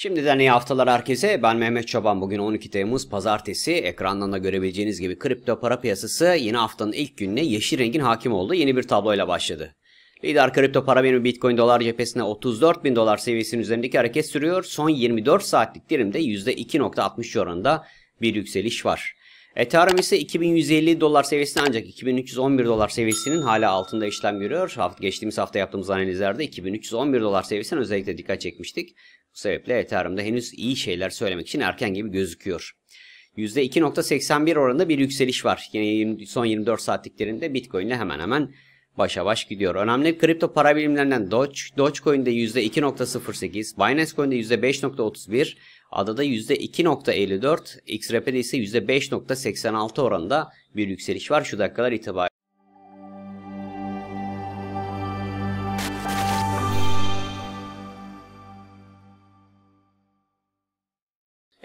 Şimdiden iyi haftalar herkese. Ben Mehmet Çoban. Bugün 12 Temmuz Pazartesi. Ekrandan da görebileceğiniz gibi kripto para piyasası yeni haftanın ilk gününe yeşil rengin hakim oldu. Yeni bir tabloyla başladı. Lider kripto para birimi Bitcoin dolar cephesine 34 bin dolar seviyesinin üzerindeki hareket sürüyor. Son 24 saatlik dilimde %2.60 oranında bir yükseliş var. Ethereum ise 2150 dolar seviyesinde ancak 2311 dolar seviyesinin hala altında işlem görüyor. Geçtiğimiz hafta yaptığımız analizlerde 2311 dolar seviyesine özellikle dikkat çekmiştik sebeple Ethereum'da henüz iyi şeyler söylemek için erken gibi gözüküyor. %2.81 oranında bir yükseliş var. Yine son 24 saatliklerinde Bitcoin ile hemen hemen başa baş gidiyor. Önemli kripto para bilimlerinden Doge, Dogecoin'de %2.08, Binance Coin'de %5.31, Adada %2.54, XRP'de ise %5.86 oranında bir yükseliş var şu dakikalar itibariyle.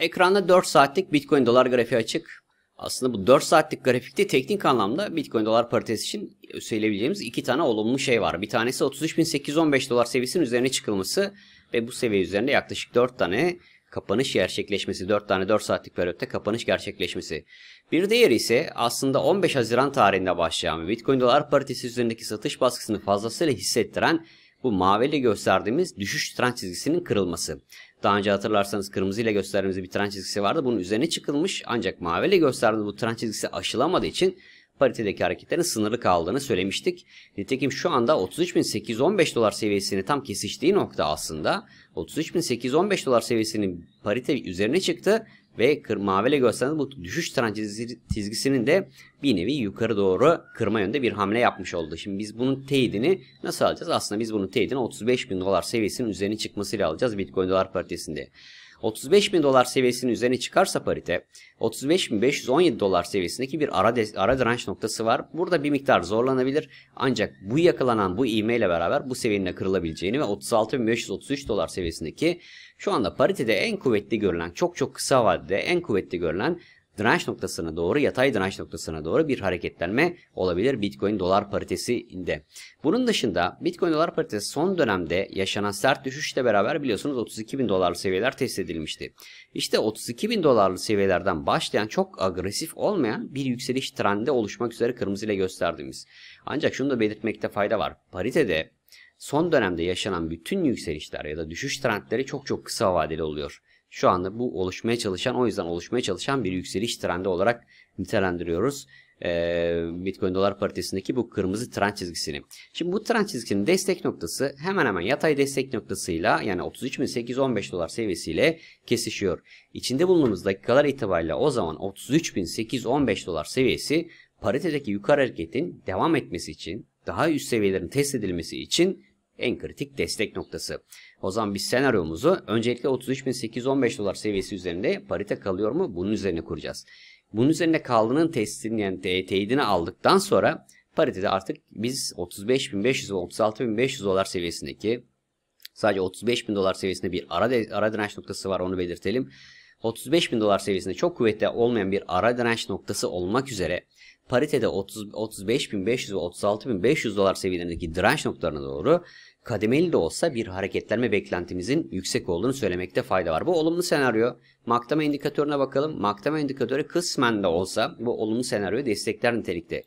Ekranda 4 saatlik Bitcoin dolar grafiği açık. Aslında bu 4 saatlik grafikte teknik anlamda Bitcoin dolar paritesi için söyleyebileceğimiz iki tane olumlu şey var. Bir tanesi 33.815 dolar seviyesinin üzerine çıkılması ve bu seviye üzerinde yaklaşık 4 tane kapanış gerçekleşmesi, 4 tane 4 saatlik periyotta kapanış gerçekleşmesi. Bir diğeri ise aslında 15 Haziran tarihinde başlayan Bitcoin dolar paritesi üzerindeki satış baskısını fazlasıyla hissettiren bu maviyle gösterdiğimiz düşüş trend çizgisinin kırılması. Daha önce hatırlarsanız kırmızıyla gösterdiğimiz bir trend çizgisi vardı. Bunun üzerine çıkılmış ancak maviyle gösterdiğimiz bu trend çizgisi aşılamadığı için paritedeki hareketlerin sınırlı kaldığını söylemiştik. Nitekim şu anda 33.815 dolar seviyesini tam kesiştiği nokta aslında 33.815 dolar seviyesinin parite üzerine çıktı ve mavi maviyle gösteren bu düşüş trend çizgisinin de bir nevi yukarı doğru kırma yönde bir hamle yapmış oldu. Şimdi biz bunun teyidini nasıl alacağız? Aslında biz bunun teyidini 35 bin dolar seviyesinin üzerine çıkmasıyla alacağız Bitcoin dolar paritesinde. 35 bin dolar seviyesinin üzerine çıkarsa parite 35.517 dolar seviyesindeki bir ara, de, ara direnç noktası var. Burada bir miktar zorlanabilir ancak bu yakalanan bu ivme ile beraber bu seviyenin kırılabileceğini ve 36.533 dolar seviyesindeki şu anda paritede en kuvvetli görülen çok çok kısa vadede en kuvvetli görülen direnç noktasına doğru yatay direnç noktasına doğru bir hareketlenme olabilir Bitcoin dolar paritesinde. Bunun dışında Bitcoin dolar paritesi son dönemde yaşanan sert düşüşle beraber biliyorsunuz 32 bin dolarlı seviyeler test edilmişti. İşte 32 bin dolarlı seviyelerden başlayan çok agresif olmayan bir yükseliş trendi oluşmak üzere kırmızıyla gösterdiğimiz. Ancak şunu da belirtmekte fayda var. Paritede son dönemde yaşanan bütün yükselişler ya da düşüş trendleri çok çok kısa vadeli oluyor şu anda bu oluşmaya çalışan o yüzden oluşmaya çalışan bir yükseliş trendi olarak nitelendiriyoruz. Ee, Bitcoin dolar paritesindeki bu kırmızı trend çizgisini. Şimdi bu trend çizgisinin destek noktası hemen hemen yatay destek noktasıyla yani 33.815 dolar seviyesiyle kesişiyor. İçinde bulunduğumuz dakikalar itibariyle o zaman 33.815 dolar seviyesi paritedeki yukarı hareketin devam etmesi için daha üst seviyelerin test edilmesi için en kritik destek noktası. O zaman biz senaryomuzu öncelikle 33.815 dolar seviyesi üzerinde parite kalıyor mu bunun üzerine kuracağız. Bunun üzerine kaldığının testini yani teyidini aldıktan sonra paritede artık biz 35.500 ve 36.500 dolar seviyesindeki sadece 35.000 dolar seviyesinde bir ara, ara direnç noktası var onu belirtelim. 35.000 dolar seviyesinde çok kuvvetli olmayan bir ara direnç noktası olmak üzere paritede 30, 35.500 ve 36.500 dolar seviyelerindeki direnç noktalarına doğru kademeli de olsa bir hareketlenme beklentimizin yüksek olduğunu söylemekte fayda var. Bu olumlu senaryo. Maktama indikatörüne bakalım. Maktama indikatörü kısmen de olsa bu olumlu senaryo destekler nitelikte.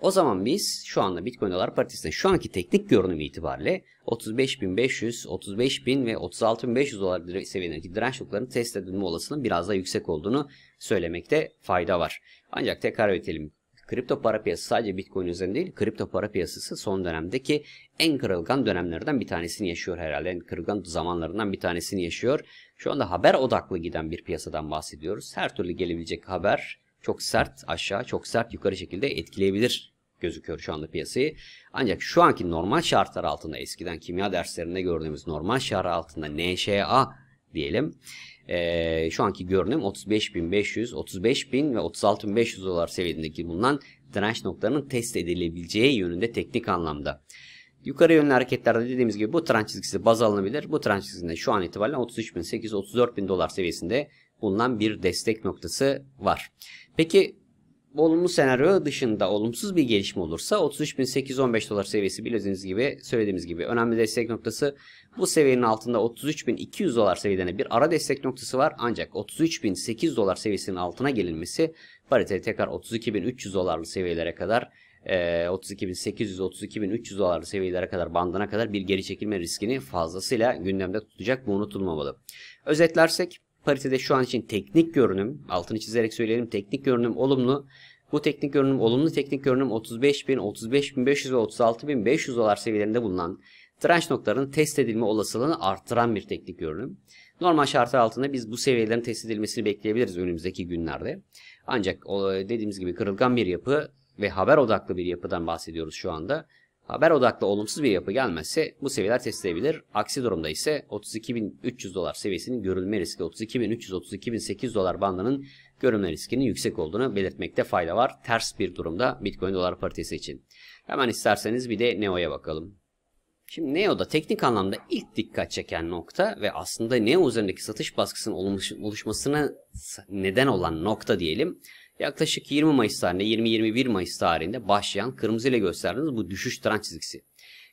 O zaman biz şu anda Bitcoin dolar paritesinde şu anki teknik görünüm itibariyle 35.500, 35.000 ve 36.500 dolar seviyelerindeki direnç noktalarının test edilme olasılığının biraz daha yüksek olduğunu söylemekte fayda var. Ancak tekrar edelim kripto para piyasası sadece Bitcoin üzerinde değil, kripto para piyasası son dönemdeki en kırılgan dönemlerden bir tanesini yaşıyor herhalde. En kırılgan zamanlarından bir tanesini yaşıyor. Şu anda haber odaklı giden bir piyasadan bahsediyoruz. Her türlü gelebilecek haber çok sert aşağı, çok sert yukarı şekilde etkileyebilir gözüküyor şu anda piyasayı. Ancak şu anki normal şartlar altında eskiden kimya derslerinde gördüğümüz normal şartlar altında NŞA diyelim e, şu anki görünüm 35.500, 35.000 ve 36.500 dolar seviyedeki bulunan direnç noktalarının test edilebileceği yönünde teknik anlamda. Yukarı yönlü hareketlerde dediğimiz gibi bu trend çizgisi baz alınabilir. Bu trend çizgisinde şu an itibariyle 33.800-34.000 dolar seviyesinde bulunan bir destek noktası var. Peki olumlu senaryo dışında olumsuz bir gelişme olursa 33.815 dolar seviyesi bildiğiniz gibi söylediğimiz gibi önemli destek noktası bu seviyenin altında 33.200 dolar seviyede bir ara destek noktası var ancak 33.800 dolar seviyesinin altına gelinmesi pariteyi tekrar 32.300 dolarlı seviyelere kadar 32.800-32.300 e, dolarlı seviyelere kadar bandına kadar bir geri çekilme riskini fazlasıyla gündemde tutacak bu unutulmamalı. Özetlersek Paritede şu an için teknik görünüm, altını çizerek söyleyelim teknik görünüm olumlu. Bu teknik görünüm olumlu teknik görünüm 35.000, 35.500 ve 36.500 dolar seviyelerinde bulunan direnç noktalarının test edilme olasılığını arttıran bir teknik görünüm. Normal şartlar altında biz bu seviyelerin test edilmesini bekleyebiliriz önümüzdeki günlerde. Ancak dediğimiz gibi kırılgan bir yapı ve haber odaklı bir yapıdan bahsediyoruz şu anda. Haber odaklı olumsuz bir yapı gelmezse bu seviyeler test edebilir. Aksi durumda ise 32.300 dolar seviyesinin görülme riski 32.300-32.800 dolar bandının görünme riskinin yüksek olduğunu belirtmekte fayda var. Ters bir durumda Bitcoin dolar paritesi için. Hemen isterseniz bir de Neo'ya bakalım. Şimdi Neo'da teknik anlamda ilk dikkat çeken nokta ve aslında Neo üzerindeki satış baskısının oluşmasına neden olan nokta diyelim Yaklaşık 20 Mayıs tarihinde, 20-21 Mayıs tarihinde başlayan kırmızı ile gösterdiğimiz bu düşüş trend çizgisi.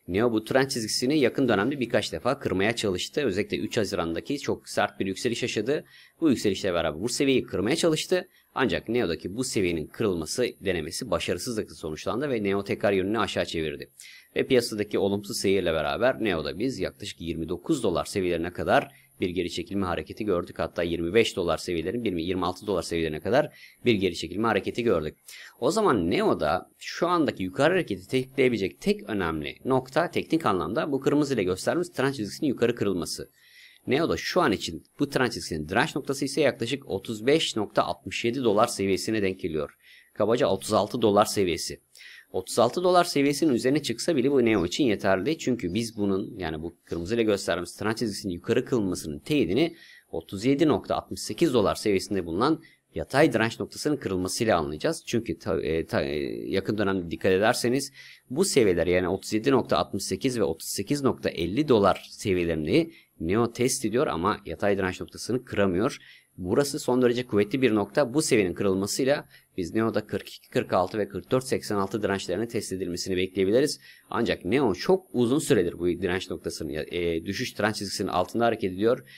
Neo bu trend çizgisini yakın dönemde birkaç defa kırmaya çalıştı. Özellikle 3 Haziran'daki çok sert bir yükseliş yaşadı. Bu yükselişle beraber bu seviyeyi kırmaya çalıştı. Ancak Neo'daki bu seviyenin kırılması denemesi başarısızlıkla sonuçlandı ve Neo tekrar yönünü aşağı çevirdi. Ve piyasadaki olumsuz seyirle beraber Neo'da biz yaklaşık 29 dolar seviyelerine kadar bir geri çekilme hareketi gördük. Hatta 25 dolar seviyelerin 26 dolar seviyelerine kadar bir geri çekilme hareketi gördük. O zaman Neo'da şu andaki yukarı hareketi tetikleyebilecek tek önemli nokta teknik anlamda bu kırmızı ile göstermiş trend çizgisinin yukarı kırılması. Neo'da şu an için bu trend çizgisinin direnç noktası ise yaklaşık 35.67 dolar seviyesine denk geliyor. Kabaca 36 dolar seviyesi. 36 dolar seviyesinin üzerine çıksa bile bu Neo için yeterli. Çünkü biz bunun yani bu kırmızıyla gösterdiğimiz tırnak çizgisinin yukarı kılmasının teyidini 37.68 dolar seviyesinde bulunan yatay direnç noktasının kırılmasıyla anlayacağız. Çünkü ta, e, ta, e, yakın dönemde dikkat ederseniz bu seviyeler yani 37.68 ve 38.50 dolar seviyelerini Neo test ediyor ama yatay direnç noktasını kıramıyor. Burası son derece kuvvetli bir nokta. Bu seviyenin kırılmasıyla biz Neo'da 42, 46 ve 44, 86 dirençlerinin test edilmesini bekleyebiliriz. Ancak Neo çok uzun süredir bu direnç noktasının e, düşüş direnç çizgisinin altında hareket ediyor.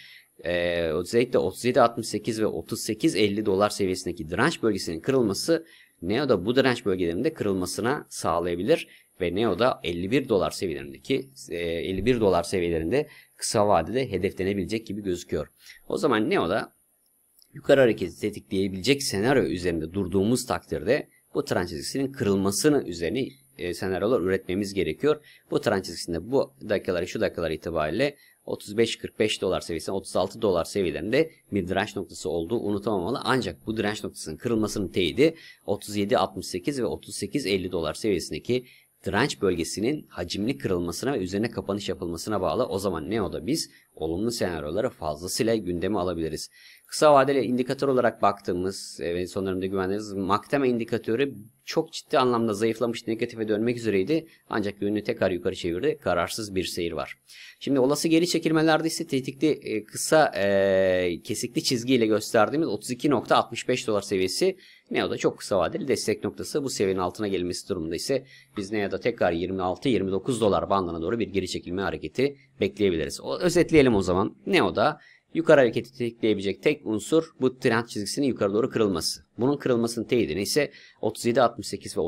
E, özellikle 37.68 ve 50 dolar seviyesindeki direnç bölgesinin kırılması Neo'da bu direnç bölgelerinde kırılmasına sağlayabilir ve Neo'da 51 dolar seviyelerindeki 51 e, dolar seviyelerinde kısa vadede hedeflenebilecek gibi gözüküyor. O zaman Neo'da yukarı hareketi tetikleyebilecek senaryo üzerinde durduğumuz takdirde bu tren çizgisinin kırılmasını üzerine e, senaryolar üretmemiz gerekiyor. Bu tren çizgisinde bu dakikalar, şu dakikalar itibariyle 35-45 dolar seviyesinde 36 dolar seviyelerinde bir direnç noktası olduğu unutamamalı. Ancak bu direnç noktasının kırılmasının teyidi 37-68 ve 38-50 dolar seviyesindeki direnç bölgesinin hacimli kırılmasına ve üzerine kapanış yapılmasına bağlı. O zaman ne o biz olumlu senaryoları fazlasıyla gündeme alabiliriz. Kısa vadeli indikatör olarak baktığımız e, ve son dönemde güvendiğimiz Maktema indikatörü çok ciddi anlamda zayıflamış negatife dönmek üzereydi. Ancak gününü tekrar yukarı çevirdi. Kararsız bir seyir var. Şimdi olası geri çekilmelerde ise tetikli e, kısa e, kesikli çizgiyle gösterdiğimiz 32.65 dolar seviyesi da çok kısa vadeli destek noktası. Bu seviyenin altına gelmesi durumunda ise biz da tekrar 26-29 dolar bandına doğru bir geri çekilme hareketi bekleyebiliriz. O, özetleyelim o zaman. da. Yukarı hareketi tetikleyebilecek tek unsur bu trend çizgisinin yukarı doğru kırılması. Bunun kırılmasının teyidini ise 37.68 ve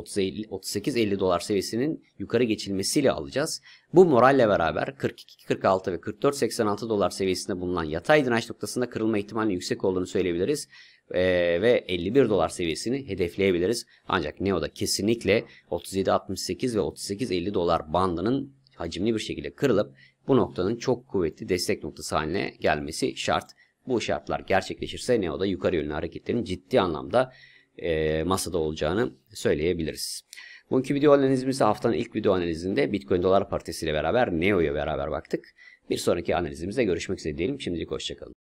38.50 dolar seviyesinin yukarı geçilmesiyle alacağız. Bu moralle beraber 42.46 ve 44.86 dolar seviyesinde bulunan yatay direnç noktasında kırılma ihtimali yüksek olduğunu söyleyebiliriz. Ee, ve 51 dolar seviyesini hedefleyebiliriz. Ancak Neo'da kesinlikle 37.68 ve 38.50 dolar bandının hacimli bir şekilde kırılıp bu noktanın çok kuvvetli destek noktası haline gelmesi şart. Bu şartlar gerçekleşirse NEO'da yukarı yönlü hareketlerin ciddi anlamda e, masada olacağını söyleyebiliriz. Bugünkü video analizimizde haftanın ilk video analizinde Bitcoin dolar paritesiyle beraber NEO'ya beraber baktık. Bir sonraki analizimizde görüşmek üzere diyelim. Şimdilik hoşçakalın.